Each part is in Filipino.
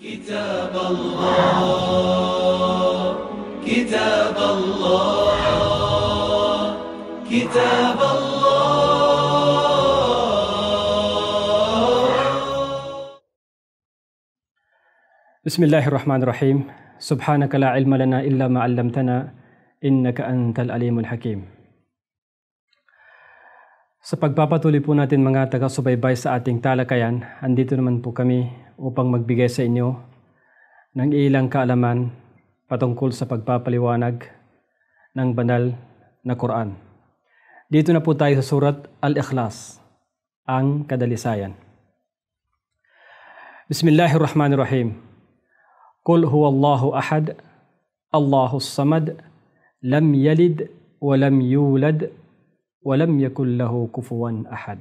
كتاب الله كتاب الله كتاب الله بسم الله الرحمن الرحيم سبحانك لا علم لنا إلا ما علمتنا إنك أنت العليم الحكيم Sa pagpapatuloy po natin mga taga-subaybay sa ating talakayan, andito naman po kami upang magbigay sa inyo ng ilang kaalaman patungkol sa pagpapaliwanag ng banal na Quran. Dito na po tayo sa surat Al-Ikhlas, ang kadalisayan. Bismillahirrahmanirrahim. Qul huwallahu ahad, Allahu samad, lam yalid wa lam yulad walam yakul lahu kufuwan ahad.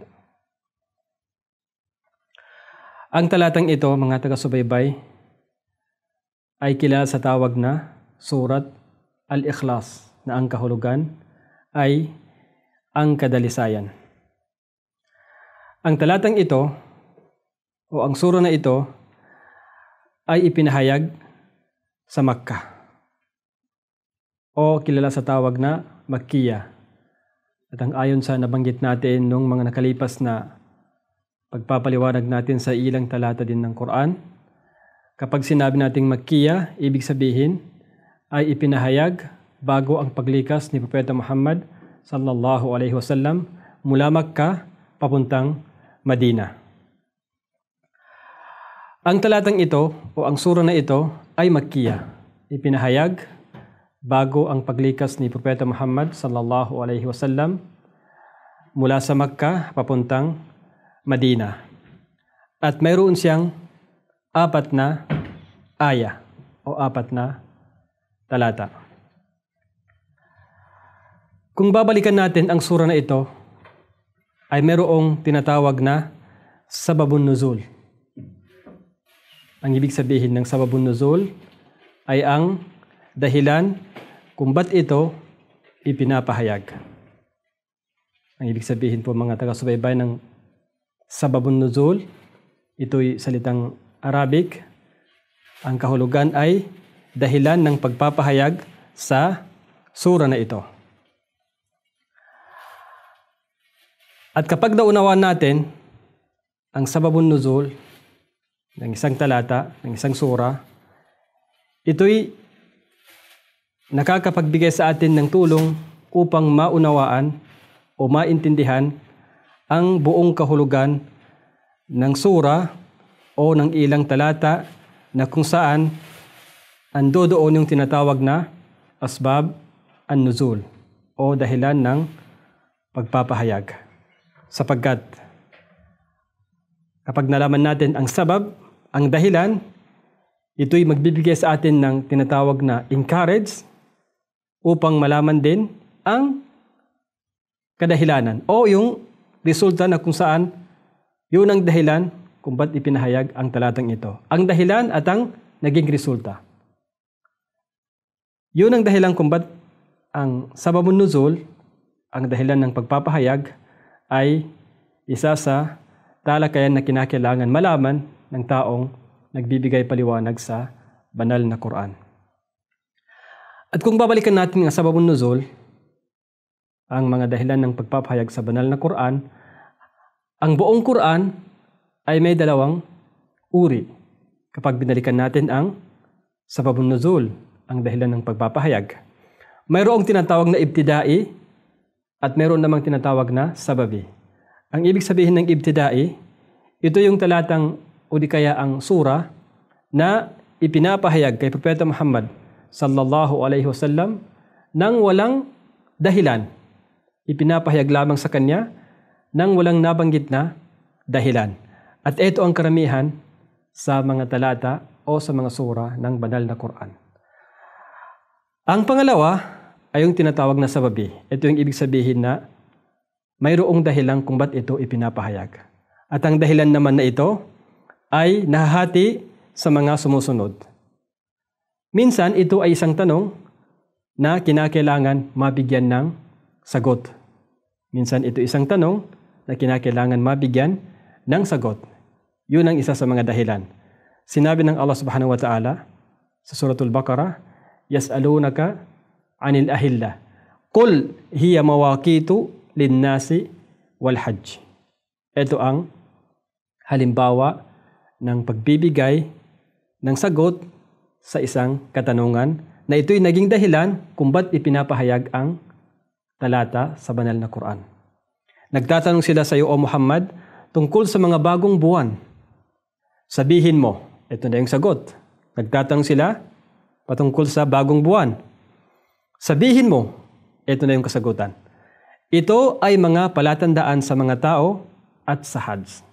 Ang talatang ito, mga taga-subaybay, ay kilala sa tawag na Surat Al-Ikhlas na ang kahulugan ay ang kadalisayan. Ang talatang ito o ang sura na ito ay ipinahayag sa Makkah o kilala sa tawag na Makkiyah at ang ayon sa nabanggit natin nung mga nakalipas na pagpapaliwanag natin sa ilang talata din ng Quran, kapag sinabi nating makiya, ibig sabihin ay ipinahayag bago ang paglikas ni Propeta Muhammad sallallahu alaihi wasallam mula Makkah papuntang Madina. Ang talatang ito o ang sura na ito ay makiya, ipinahayag bago ang paglikas ni Propeta Muhammad sallallahu alaihi wasallam mula sa Makkah papuntang Madina. At mayroon siyang apat na aya o apat na talata. Kung babalikan natin ang sura na ito, ay mayroong tinatawag na sababun nuzul. Ang ibig sabihin ng sababun nuzul ay ang dahilan kung ba't ito ipinapahayag. Ang ibig sabihin po mga taga-subaybay ng sababun nuzul, ito'y salitang Arabic. Ang kahulugan ay dahilan ng pagpapahayag sa sura na ito. At kapag naunawan natin ang sababun nuzul ng isang talata, ng isang sura, ito'y nakakapagbigay sa atin ng tulong upang maunawaan o maintindihan ang buong kahulugan ng sura o ng ilang talata na kung saan ando doon yung tinatawag na asbab an-nuzul o dahilan ng pagpapahayag. Sapagkat kapag nalaman natin ang sabab, ang dahilan, ito'y magbibigay sa atin ng tinatawag na encourage upang malaman din ang kadahilanan o yung resulta na kung saan yun ang dahilan kung ba't ipinahayag ang talatang ito. Ang dahilan at ang naging resulta. Yun ang dahilan kung ba't ang sababon nuzul, ang dahilan ng pagpapahayag, ay isa sa talakayan na kinakailangan malaman ng taong nagbibigay paliwanag sa banal na Quran. At kung babalikan natin ang sa Babon ang mga dahilan ng pagpapahayag sa banal na Quran, ang buong Quran ay may dalawang uri. Kapag binalikan natin ang sababun nuzul, ang dahilan ng pagpapahayag. Mayroong tinatawag na ibtidai at mayroon namang tinatawag na sababi. Ang ibig sabihin ng ibtidai, ito yung talatang o di kaya ang sura na ipinapahayag kay Propeta Muhammad sallallahu alaihi wasallam nang walang dahilan. Ipinapahayag lamang sa kanya nang walang nabanggit na dahilan. At ito ang karamihan sa mga talata o sa mga sura ng banal na Quran. Ang pangalawa ay yung tinatawag na sababi. Ito yung ibig sabihin na mayroong dahilan kung ba't ito ipinapahayag. At ang dahilan naman na ito ay nahahati sa mga sumusunod. Minsan, ito ay isang tanong na kinakailangan mabigyan ng sagot. Minsan, ito isang tanong na kinakailangan mabigyan ng sagot. Yun ang isa sa mga dahilan. Sinabi ng Allah subhanahu wa ta'ala sa suratul Baqarah, Yas'alunaka anil ahilla. Qul hiya mawakitu linnasi wal hajj. Ito ang halimbawa ng pagbibigay ng sagot sa isang katanungan na ito'y naging dahilan kung ba't ipinapahayag ang talata sa banal na Quran. Nagtatanong sila sa iyo, O Muhammad, tungkol sa mga bagong buwan. Sabihin mo, ito na yung sagot. Nagtatanong sila patungkol sa bagong buwan. Sabihin mo, ito na yung kasagutan. Ito ay mga palatandaan sa mga tao at sa hads.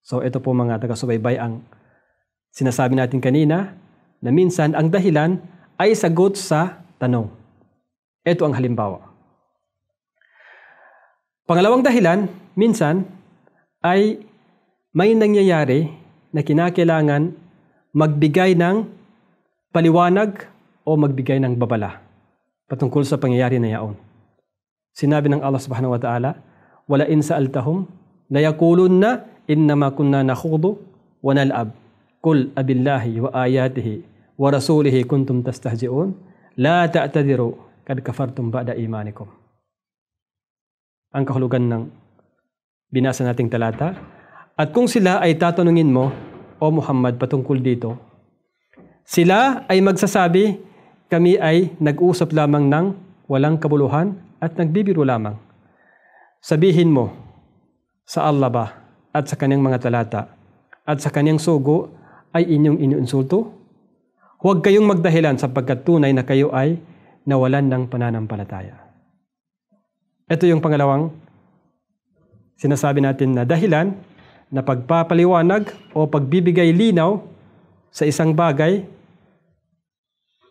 So ito po mga taga-subaybay ang sinasabi natin kanina na minsan ang dahilan ay sagot sa tanong. Ito ang halimbawa. Pangalawang dahilan, minsan, ay may nangyayari na kinakailangan magbigay ng paliwanag o magbigay ng babala patungkol sa pangyayari na yaon. Sinabi ng Allah subhanahu wa ta'ala, wala in sa'altahum, layakulun na innama kunna nakhudu wa nal'ab. Kul abillahi wa ayatihi wa ورسوله kuntum تستهزئون la ta'tadiru kad kafartum ba'da imanikum. Ang kahulugan ng binasa nating talata. At kung sila ay tatanungin mo, O Muhammad, patungkol dito, sila ay magsasabi, kami ay nag-usap lamang ng walang kabuluhan at nagbibiro lamang. Sabihin mo, sa Allah ba at sa kanyang mga talata at sa kanyang sugo ay inyong iniinsulto? Huwag kayong magdahilan sapagkat tunay na kayo ay nawalan ng pananampalataya. Ito yung pangalawang sinasabi natin na dahilan na pagpapaliwanag o pagbibigay linaw sa isang bagay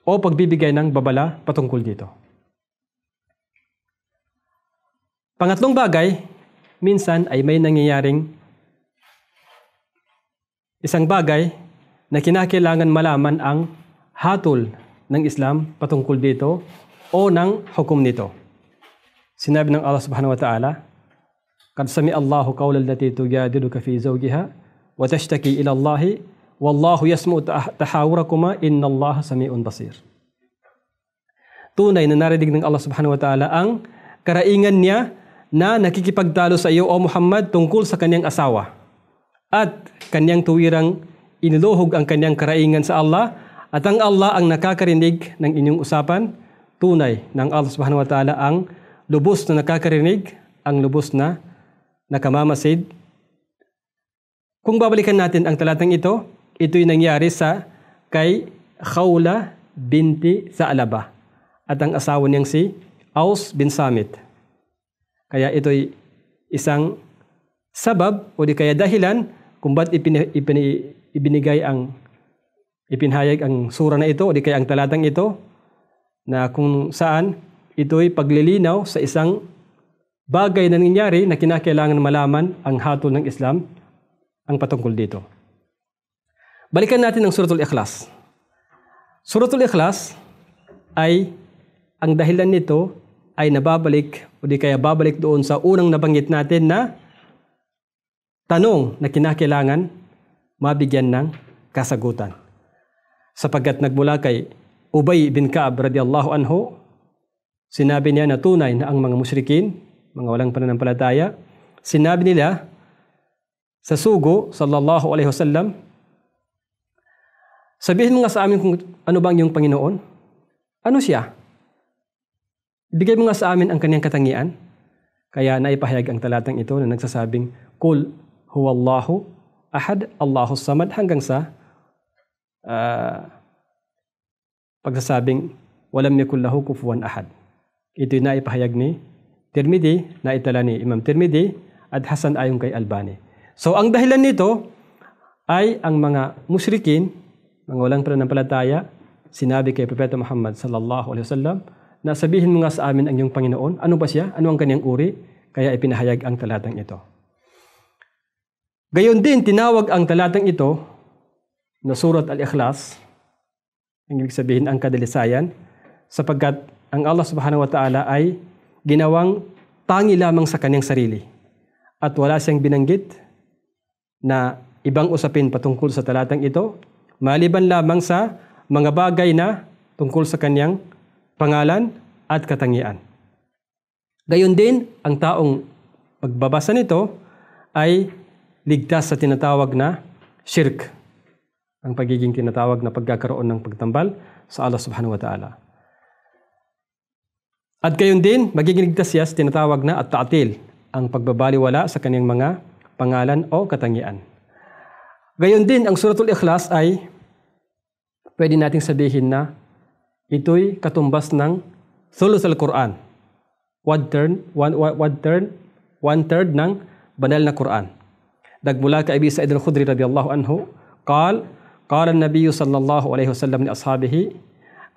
o pagbibigay ng babala patungkol dito. Pangatlong bagay, minsan ay may nangyayaring isang bagay na kinakailangan malaman ang hatol ng Islam patungkol dito o ng hukom nito. Sinabi ng Allah subhanahu wa ta'ala, Kad sami Allahu qawla allati tujadiluka fi zawjiha wa tashtaki ila Allahi wallahu yasmu tahawurakuma inna Allah sami'un basir. Tunay na narinig ng Allah subhanahu wa ta'ala ang karaingan niya na nakikipagtalo sa iyo o Muhammad tungkol sa kanyang asawa at kanyang tuwirang iniluhog ang kanyang karaingan sa Allah at ang Allah ang nakakarinig ng inyong usapan, tunay ng Allah subhanahu wa ta'ala ang lubos na nakakarinig, ang lubos na nakamamasid. Kung babalikan natin ang talatang ito, ito'y nangyari sa kay Khawla binti Sa'laba at ang asawa niyang si Aus bin Samit. Kaya ito'y isang sabab o di kaya dahilan kung ba't ipini, ipini, ibinigay ang ipinahayag ang sura na ito o di kaya ang talatang ito na kung saan ito'y paglilinaw sa isang bagay na nangyari na kinakailangan malaman ang hatol ng Islam ang patungkol dito. Balikan natin ang Suratul Ikhlas. Suratul Ikhlas ay ang dahilan nito ay nababalik o di kaya babalik doon sa unang nabanggit natin na tanong na kinakailangan mabigyan ng kasagutan sapagkat nagmula kay Ubay bin Kaab radiyallahu anhu, sinabi niya na tunay na ang mga musrikin, mga walang pananampalataya, sinabi nila sa sugo sallallahu alayhi wasallam, sabihin mo nga sa amin kung ano bang yung Panginoon? Ano siya? Bigay mo nga sa amin ang kaniyang katangian. Kaya naipahayag ang talatang ito na nagsasabing, Kul huwallahu ahad Allahus samad hanggang sa uh, pagsasabing walam yakul lahu kufuwan ahad. Ito'y naipahayag ni Tirmidhi, naitala ni Imam Tirmidhi at Hasan ayon kay Albani. So ang dahilan nito ay ang mga musrikin, mga walang pananampalataya, sinabi kay Propeta Muhammad sallallahu alaihi wasallam na sabihin mo nga sa amin ang iyong Panginoon, ano ba siya? Ano ang kanyang uri? Kaya ipinahayag ang talatang ito. Gayon din, tinawag ang talatang ito na surat Al-Ikhlas, ang ibig sabihin ang kadalisayan, sapagkat ang Allah subhanahu wa ta'ala ay ginawang tangi lamang sa kanyang sarili at wala siyang binanggit na ibang usapin patungkol sa talatang ito maliban lamang sa mga bagay na tungkol sa kanyang pangalan at katangian. Gayon din, ang taong pagbabasa nito ay ligtas sa tinatawag na shirk ang pagiging tinatawag na pagkakaroon ng pagtambal sa Allah subhanahu wa ta'ala. At gayon din, magiging ligtas yes, tinatawag na at taatil, ang pagbabaliwala sa kaniyang mga pangalan o katangian. Gayon din, ang suratul ikhlas ay pwede nating sabihin na ito'y katumbas ng thulus al-Quran. One third, one, one third, one third ng banal na Quran. Nagmula kay Abi Sa'id al-Khudri radiyallahu anhu, قال قال النبي صلى الله عليه وسلم لأصحابه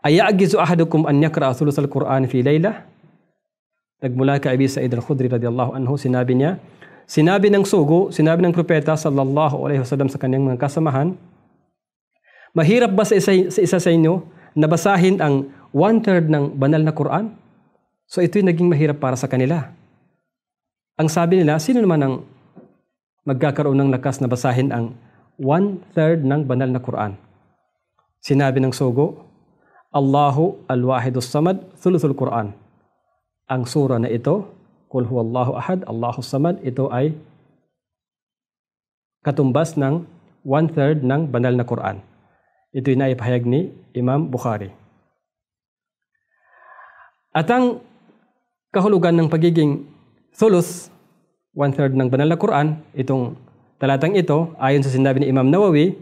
أيعجز أحدكم أن يقرأ ثلث Al-Quran fi Layla? Nagmula kay Sa'id al-Khudri radhiyallahu anhu, sinabi niya, sinabi ng sugo, sinabi ng propeta sallallahu alayhi wasallam sa kanyang mga kasamahan, mahirap ba sa isa sa, isa sa inyo nabasahin ang one-third ng banal na Quran? So ito'y naging mahirap para sa kanila. Ang sabi nila, sino naman ang magkakaroon ng lakas na basahin ang one-third ng banal na Quran. Sinabi ng Sogo, Allahu al-Wahidus Samad, thuluthul Quran. Ang sura na ito, Qul huwallahu ahad, Allahu samad, ito ay katumbas ng one-third ng banal na Quran. Ito ay ipahayag ni Imam Bukhari. At ang kahulugan ng pagiging thuluth, one-third ng banal na Quran, itong Talatang ito, ayon sa sinabi ni Imam Nawawi,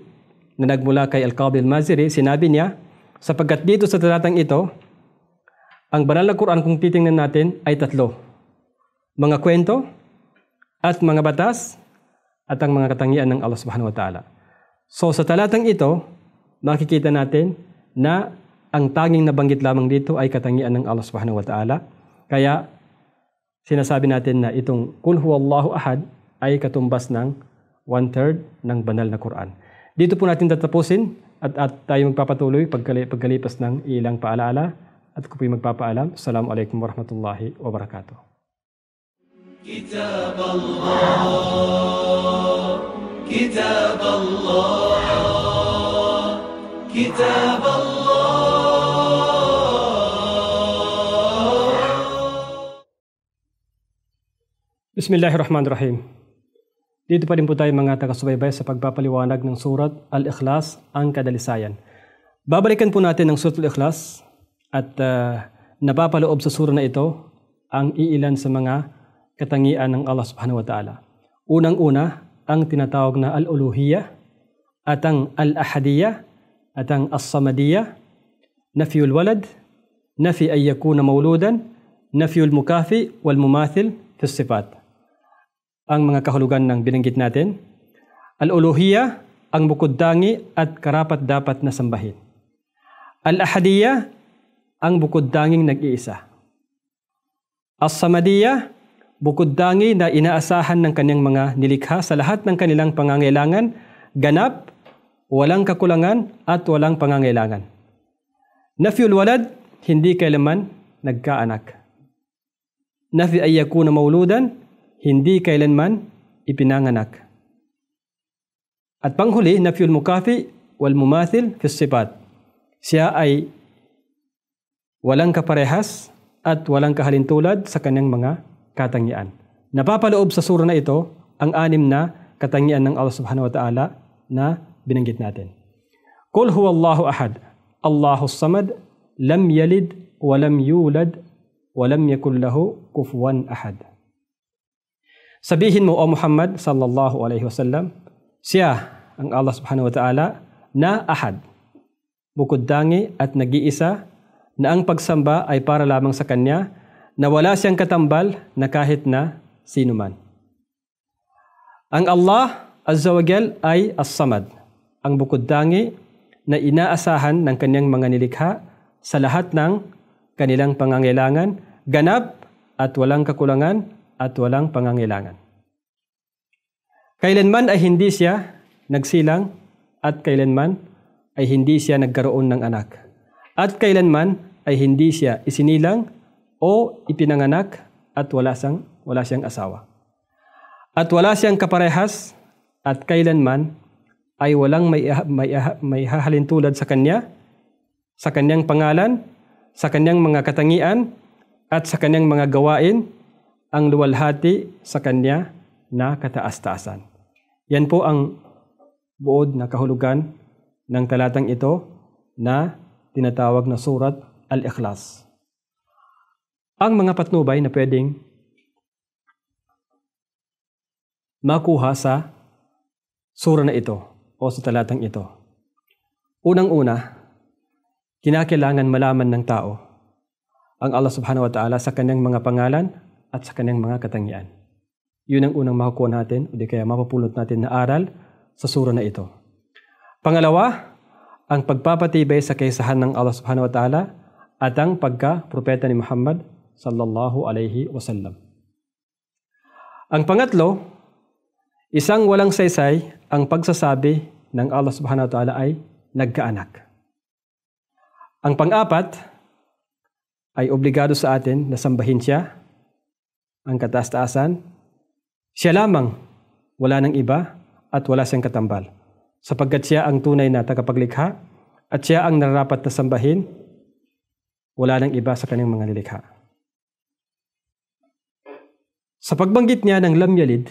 na nagmula kay Al-Qadi al-Maziri, sinabi niya, sapagkat dito sa talatang ito, ang banal na Quran kung titingnan natin ay tatlo. Mga kwento at mga batas at ang mga katangian ng Allah Subhanahu wa Ta'ala. So sa talatang ito, makikita natin na ang tanging nabanggit lamang dito ay katangian ng Allah Subhanahu wa Ta'ala. Kaya sinasabi natin na itong Kul Huwallahu Ahad ay katumbas ng one-third ng banal na Quran. Dito po natin tatapusin at, at tayo magpapatuloy pagkali, pagkalipas ng ilang paalaala at ko po magpapaalam. Assalamualaikum warahmatullahi wabarakatuh. كتاب الله كتاب الله كتاب الله بسم dito pa rin po tayo mga takasubaybay sa pagpapaliwanag ng surat Al-Ikhlas, ang kadalisayan. Babalikan po natin ang surat Al-Ikhlas at uh, napapaloob sa sura na ito ang iilan sa mga katangian ng Allah subhanahu wa ta'ala. Unang-una, ang tinatawag na al uluhiyah at ang al ahadiyah at ang As-Samadiyya, Nafiyul Walad, Nafi ay yakuna mauludan, Nafiyul Mukafi wal Mumathil fi ang mga kahulugan ng binanggit natin. Al-uluhiyya, ang bukod-dangi at karapat-dapat na sambahin. Al-ahadiyya, ang bukod-danging nag-iisa. As-samadiyya, bukod-dangi na inaasahan ng kanyang mga nilikha sa lahat ng kanilang pangangailangan, ganap, walang kakulangan at walang pangangailangan. Nafyul walad, hindi kailaman nagkaanak. Nafi ay yakuna mauludan, hindi kailanman ipinanganak. At panghuli, nafyul mukafi wal mumathil fi sipat. Siya ay walang kaparehas at walang kahalintulad sa kanyang mga katangian. Napapaloob sa sura na ito ang anim na katangian ng Allah subhanahu wa ta'ala na binanggit natin. Kul huwallahu ahad, Allahu samad, lam yalid, walam yulad, walam yakul lahu kufwan ahad. Sabihin mo, O Muhammad sallallahu alaihi wasallam, siya ang Allah subhanahu wa ta'ala na ahad, bukod dangi at nag-iisa na ang pagsamba ay para lamang sa Kanya na wala siyang katambal na kahit na sino man. Ang Allah Azza wa Jal ay As-Samad, ang bukod dangi na inaasahan ng kanyang mga nilikha sa lahat ng kanilang pangangailangan, ganap at walang kakulangan at walang pangangailangan. Kailanman ay hindi siya nagsilang at kailanman ay hindi siya nagkaroon ng anak. At kailanman ay hindi siya isinilang o ipinanganak at wala siyang, wala siyang asawa. At wala siyang kaparehas at kailanman ay walang may, may, may hahalin tulad sa kanya, sa kanyang pangalan, sa kanyang mga katangian, at sa kanyang mga gawain, ang luwalhati sa kanya na kataas-taasan. Yan po ang buod na kahulugan ng talatang ito na tinatawag na surat Al-Ikhlas. Ang mga patnubay na pwedeng makuha sa sura na ito o sa talatang ito. Unang-una, kinakailangan malaman ng tao ang Allah subhanahu wa ta'ala sa kanyang mga pangalan at sa kanyang mga katangian. Yun ang unang makukuha natin o di kaya mapapulot natin na aral sa sura na ito. Pangalawa, ang pagpapatibay sa kaisahan ng Allah subhanahu wa ta'ala at ang pagka-propeta ni Muhammad sallallahu alaihi wasallam. Ang pangatlo, isang walang saysay ang pagsasabi ng Allah subhanahu wa ta'ala ay nagkaanak. Ang pang-apat ay obligado sa atin na sambahin siya ang kataas-taasan. Siya lamang, wala ng iba at wala siyang katambal. Sapagkat siya ang tunay na tagapaglikha at siya ang nararapat na sambahin, wala ng iba sa kanyang mga nilikha. Sa pagbanggit niya ng lam yalid,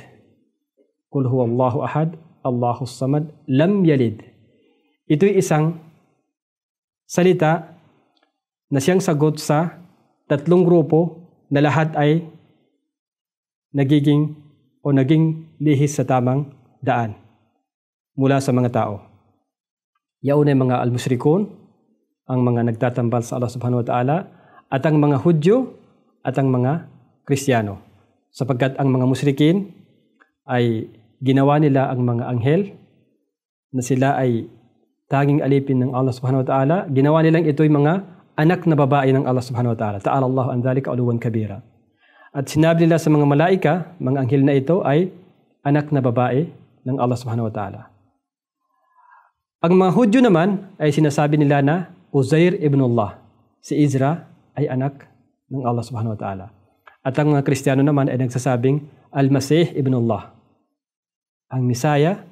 Kul huwa Allahu ahad, Allahu samad, lam yalid. Ito'y isang salita na siyang sagot sa tatlong grupo na lahat ay nagiging o naging lihis sa tamang daan mula sa mga tao. Yaon ay mga almusrikon, ang mga nagtatambal sa Allah subhanahu wa ta'ala, at ang mga Hudyo at ang mga Kristiyano. Sapagkat ang mga musrikin ay ginawa nila ang mga anghel na sila ay tanging alipin ng Allah subhanahu wa ta'ala. Ginawa nilang ito'y mga anak na babae ng Allah subhanahu wa ta'ala. Ta'ala Allah an dhalika uluwan kabira. At sinabi nila sa mga malaika, mga anghel na ito ay anak na babae ng Allah subhanahu wa ta'ala. Ang mga Hudyo naman ay sinasabi nila na Uzair ibn Allah. Si Izra ay anak ng Allah subhanahu wa ta'ala. At ang mga Kristiyano naman ay nagsasabing Al-Masih ibn Allah. Ang Misaya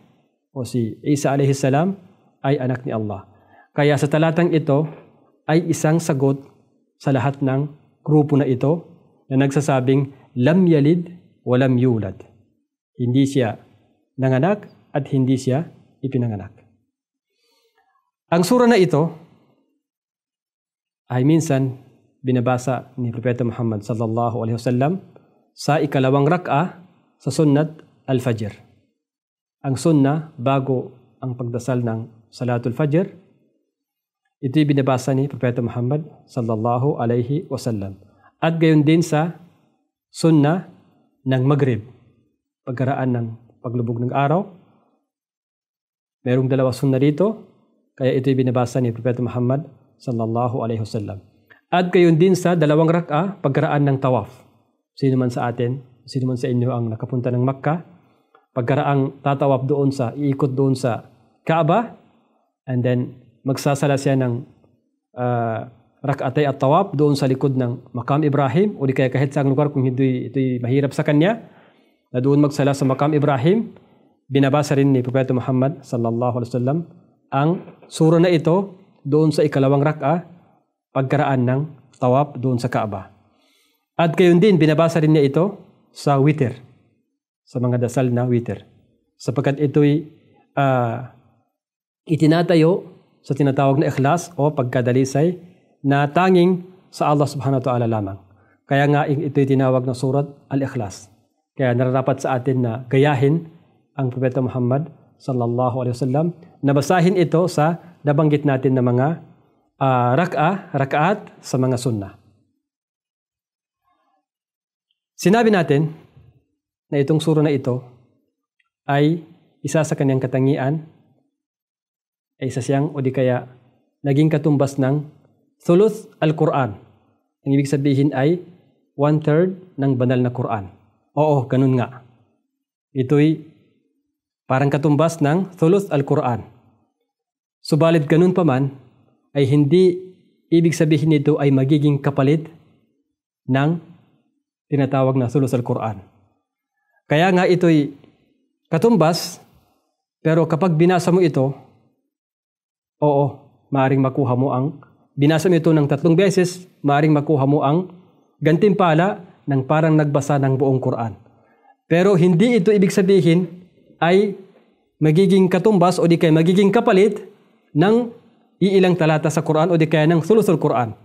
o si Isa alayhi salam ay anak ni Allah. Kaya sa talatang ito ay isang sagot sa lahat ng grupo na ito na nagsasabing lam yalid wa lam yulad. Hindi siya nanganak at hindi siya ipinanganak. Ang sura na ito ay minsan binabasa ni Propeta Muhammad sallallahu alaihi wasallam sa ikalawang rak'a sa sunnat al-fajr. Ang sunna bago ang pagdasal ng salatul fajr, ito'y binabasa ni Propeta Muhammad sallallahu alaihi wasallam at gayon din sa sunna ng Maghrib, pagkaraan ng paglubog ng araw. Merong dalawa sunna rito, kaya ito'y binabasa ni Propeta Muhammad sallallahu alaihi wasallam. At gayon din sa dalawang rak'a, pagkaraan ng tawaf. Sino man sa atin, sino man sa inyo ang nakapunta ng Makkah, pagkaraang tatawaf doon sa, iikot doon sa Kaaba, and then magsasala siya ng uh, rakatay at tawaf doon sa likod ng Makam Ibrahim o di kaya kahit saang lugar kung hindi ito'y mahirap sa kanya na doon magsala sa Makam Ibrahim, binabasa rin ni Propeta Muhammad sallallahu alaihi wasallam ang sura na ito doon sa ikalawang rak'a pagkaraan ng tawaf doon sa Kaaba. At kayo din binabasa rin niya ito sa witer sa mga dasal na witer sapagkat ito'y uh, itinatayo sa tinatawag na ikhlas o pagkadalisay na tanging sa Allah subhanahu wa ta'ala lamang. Kaya nga ito'y tinawag na surat Al-Ikhlas. Kaya nararapat sa atin na gayahin ang Propeta Muhammad sallallahu alaihi wasallam Nabasahin ito sa nabanggit natin na mga uh, rak'a, rakaat sa mga sunnah. Sinabi natin na itong suro na ito ay isa sa kanyang katangian, ay isa siyang o di kaya naging katumbas ng Thuluth al-Quran. Ang ibig sabihin ay one-third ng banal na Quran. Oo, ganun nga. Ito'y parang katumbas ng thuluth al-Quran. Subalit ganun pa man, ay hindi ibig sabihin nito ay magiging kapalit ng tinatawag na thuluth al-Quran. Kaya nga ito'y katumbas, pero kapag binasa mo ito, oo, maaring makuha mo ang binasa mo ito ng tatlong beses, maaring makuha mo ang gantimpala ng parang nagbasa ng buong Quran. Pero hindi ito ibig sabihin ay magiging katumbas o di kaya magiging kapalit ng iilang talata sa Quran o di kaya ng sulusul Quran.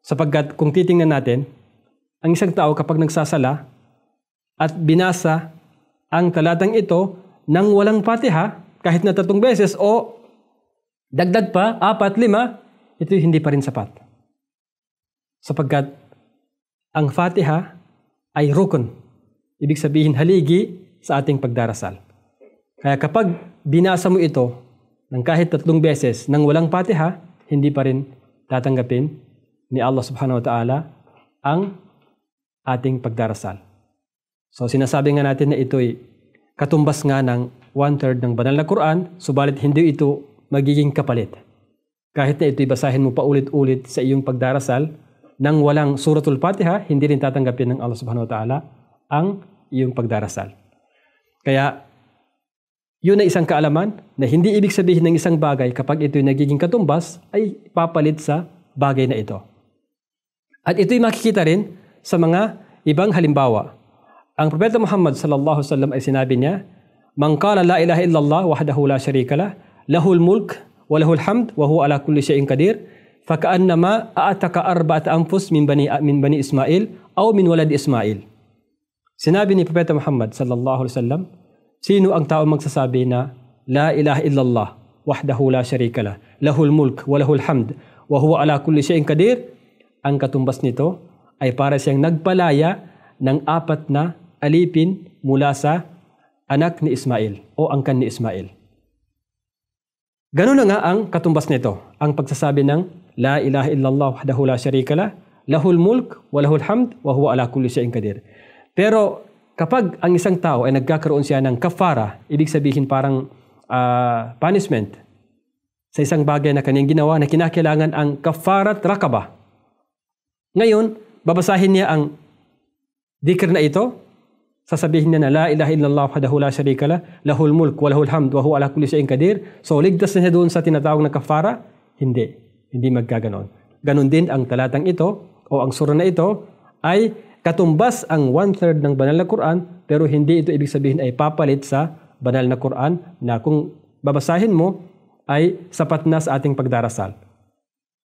Sapagkat kung titingnan natin, ang isang tao kapag nagsasala at binasa ang talatang ito nang walang fatiha kahit na tatlong beses o dagdag pa, apat, lima, ito hindi pa rin sapat. Sapagkat ang Fatiha ay rukun. Ibig sabihin haligi sa ating pagdarasal. Kaya kapag binasa mo ito ng kahit tatlong beses nang walang Fatiha, hindi pa rin tatanggapin ni Allah subhanahu wa ta'ala ang ating pagdarasal. So sinasabi nga natin na ito'y katumbas nga ng one-third ng banal na Quran, subalit hindi ito magiging kapalit. Kahit na ito'y basahin mo pa ulit-ulit sa iyong pagdarasal, nang walang suratul Fatiha, hindi rin tatanggapin ng Allah subhanahu wa ta'ala ang iyong pagdarasal. Kaya, yun ay isang kaalaman na hindi ibig sabihin ng isang bagay kapag ito'y nagiging katumbas ay papalit sa bagay na ito. At ito'y makikita rin sa mga ibang halimbawa. Ang Propeta Muhammad sallallahu alaihi wasallam ay sinabi niya, "Man qala la ilaha illallah wahdahu la sharika lah, lahul mulk وله الحمد وهو على كل شيء قدير ma ataka arba'at anfus min bani من bani isma'il aw min walad Ismail. Sinabi ni Propeta Muhammad sallallahu alaihi wasallam, sino ang tao magsasabi na la ilaha illallah wahdahu la syarika lah, lahul mulk wa lahul hamd wa huwa ala kulli syai'in qadir? Ang katumbas nito ay para siyang nagpalaya ng apat na alipin mula sa anak ni Ismail o angkan ni Ismail. Ganun na nga ang katumbas nito, ang pagsasabi ng La ilaha illallah wahdahu la sharika la, lahul mulk wa lahul hamd wa huwa ala kulli shay'in qadir. Pero kapag ang isang tao ay nagkakaroon siya ng kafara, ibig sabihin parang uh, punishment sa isang bagay na kanyang ginawa na kinakailangan ang kafarat rakaba. Ngayon, babasahin niya ang dikr na ito sasabihin niya na la ilaha illallah wahdahu la sharika la, lahul mulk wa lahul hamd wa huwa ala kulli shay'in qadir. So ligtas na siya doon sa tinatawag na kafara? Hindi. Hindi magkaganon. Ganon din ang talatang ito o ang sura na ito ay katumbas ang one-third ng banal na Quran pero hindi ito ibig sabihin ay papalit sa banal na Quran na kung babasahin mo ay sapat na sa ating pagdarasal.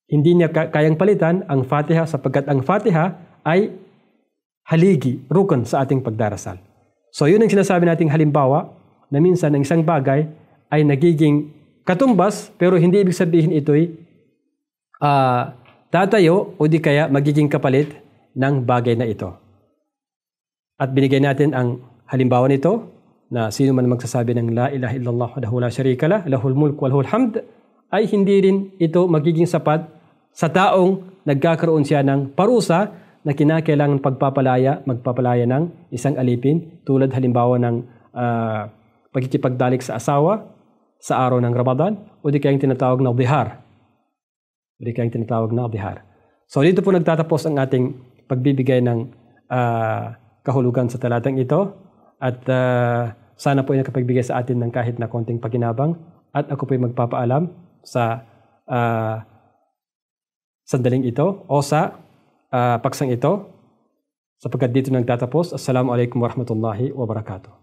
Hindi niya kayang palitan ang Fatiha sapagkat ang Fatiha ay haligi, rukon sa ating pagdarasal. So yun ang sinasabi nating halimbawa na minsan ang isang bagay ay nagiging katumbas pero hindi ibig sabihin ito'y uh, tatayo o di kaya magiging kapalit ng bagay na ito. At binigay natin ang halimbawa nito na sino man magsasabi ng la ilaha illallah wa la syarika la lahul mulk wa lahul hamd ay hindi rin ito magiging sapat sa taong nagkakaroon siya ng parusa na kinakailangan pagpapalaya, magpapalaya ng isang alipin tulad halimbawa ng uh, pagkikipagdalik sa asawa sa araw ng Ramadan o di kayang tinatawag na dihar. O di kayang tinatawag na dihar. So dito po nagtatapos ang ating pagbibigay ng uh, kahulugan sa talatang ito at uh, sana po ay nakapagbigay sa atin ng kahit na konting paginabang at ako po ay magpapaalam sa uh, sandaling ito o sa uh, ah, paksang ito sapagkat dito nagtatapos. Assalamu alaikum warahmatullahi wabarakatuh.